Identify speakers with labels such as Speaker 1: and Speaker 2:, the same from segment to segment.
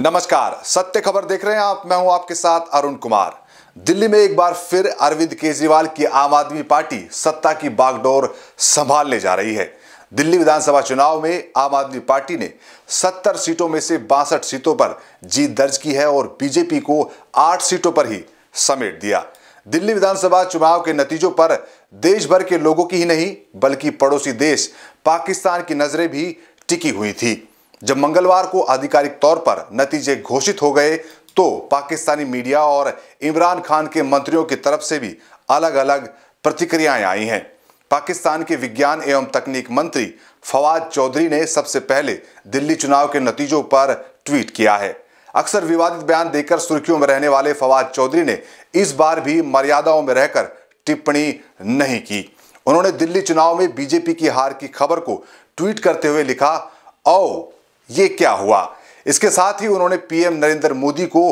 Speaker 1: नमस्कार सत्य खबर देख रहे हैं आप मैं हूं आपके साथ अरुण कुमार दिल्ली में एक बार फिर अरविंद केजरीवाल की आम आदमी पार्टी सत्ता की बागडोर संभालने जा रही है दिल्ली विधानसभा चुनाव में आम आदमी पार्टी ने 70 सीटों में से बासठ सीटों पर जीत दर्ज की है और बीजेपी को 8 सीटों पर ही समेट दिया दिल्ली विधानसभा चुनाव के नतीजों पर देश भर के लोगों की ही नहीं बल्कि पड़ोसी देश पाकिस्तान की नजरें भी टिकी हुई थी जब मंगलवार को आधिकारिक तौर पर नतीजे घोषित हो गए तो पाकिस्तानी मीडिया और इमरान खान के मंत्रियों की तरफ से भी अलग अलग प्रतिक्रियाएं आई हैं पाकिस्तान के विज्ञान एवं तकनीक मंत्री फवाद चौधरी ने सबसे पहले दिल्ली चुनाव के नतीजों पर ट्वीट किया है अक्सर विवादित बयान देकर सुर्खियों में रहने वाले फवाद चौधरी ने इस बार भी मर्यादाओं में रहकर टिप्पणी नहीं की उन्होंने दिल्ली चुनाव में बीजेपी की हार की खबर को ट्वीट करते हुए लिखा ओ ये क्या हुआ इसके साथ ही उन्होंने पीएम नरेंद्र मोदी को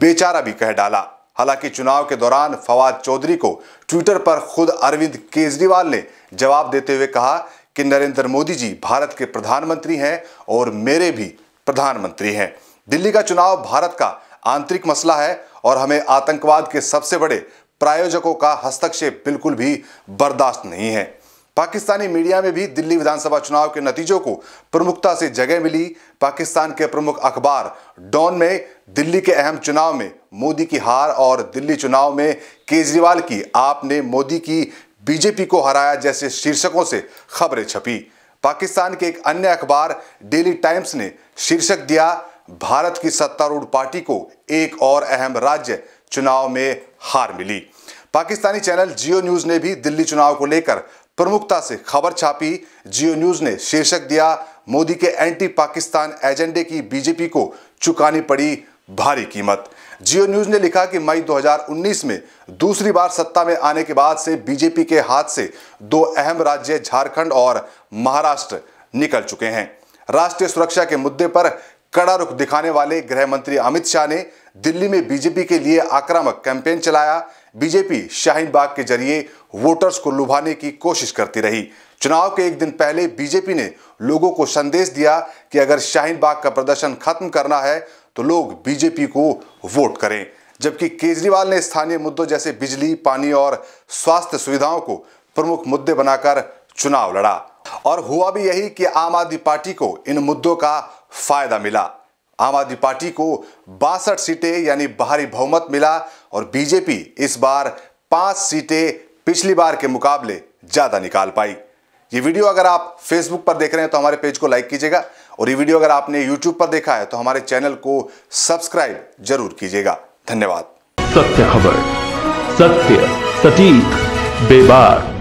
Speaker 1: बेचारा भी कह डाला हालांकि चुनाव के दौरान फवाद चौधरी को ट्विटर पर खुद अरविंद केजरीवाल ने जवाब देते हुए कहा कि नरेंद्र मोदी जी भारत के प्रधानमंत्री हैं और मेरे भी प्रधानमंत्री हैं दिल्ली का चुनाव भारत का आंतरिक मसला है और हमें आतंकवाद के सबसे बड़े प्रायोजकों का हस्तक्षेप बिल्कुल भी बर्दाश्त नहीं है पाकिस्तानी मीडिया में भी दिल्ली विधानसभा चुनाव के नतीजों को प्रमुखता से जगह मिली पाकिस्तान के प्रमुख अखबार डॉन में दिल्ली के अहम चुनाव में मोदी की हार और दिल्ली चुनाव में केजरीवाल की आपने मोदी की बीजेपी को हराया जैसे शीर्षकों से खबरें छपी पाकिस्तान के एक अन्य अखबार डेली टाइम्स ने शीर्षक दिया भारत की सत्तारूढ़ पार्टी को एक और अहम राज्य चुनाव में हार मिली पाकिस्तानी चैनल जियो न्यूज़ ने भी दिल्ली चुनाव को लेकर प्रमुखता से खबर छापी जियो न्यूज ने शीर्षक दिया मोदी के एंटी पाकिस्तान एजेंडे की बीजेपी को चुकानी पड़ी भारी कीमत जियो न्यूज ने लिखा कि मई 2019 में दूसरी बार सत्ता में आने के बाद से बीजेपी के हाथ से दो अहम राज्य झारखंड और महाराष्ट्र निकल चुके हैं राष्ट्रीय सुरक्षा के मुद्दे पर कड़ा रुख दिखाने वाले गृह मंत्री अमित शाह ने दिल्ली में बीजेपी के लिए आक्रामक कैंपेन चलाया बीजेपी शाहीन बाग के जरिए वोटर्स को लुभाने की कोशिश करती रही चुनाव के एक दिन पहले बीजेपी ने लोगों को संदेश दिया कि अगर शाहीन बाग का प्रदर्शन खत्म करना है तो लोग बीजेपी को वोट करें जबकि केजरीवाल ने स्थानीय मुद्दों जैसे बिजली पानी और स्वास्थ्य सुविधाओं को प्रमुख मुद्दे बनाकर चुनाव लड़ा और हुआ भी यही कि आम आदमी पार्टी को इन मुद्दों का फायदा मिला आम आदमी पार्टी को बासठ सीटें यानी भारी बहुमत मिला और बीजेपी इस बार पांच सीटें पिछली बार के मुकाबले ज़्यादा निकाल पाई ये वीडियो अगर आप फेसबुक पर देख रहे हैं तो हमारे पेज को लाइक कीजिएगा और ये वीडियो अगर आपने यूट्यूब पर देखा है तो हमारे चैनल को सब्सक्राइब जरूर कीजिएगा धन्यवाद सत्य खबर सत्य सटीक बेबार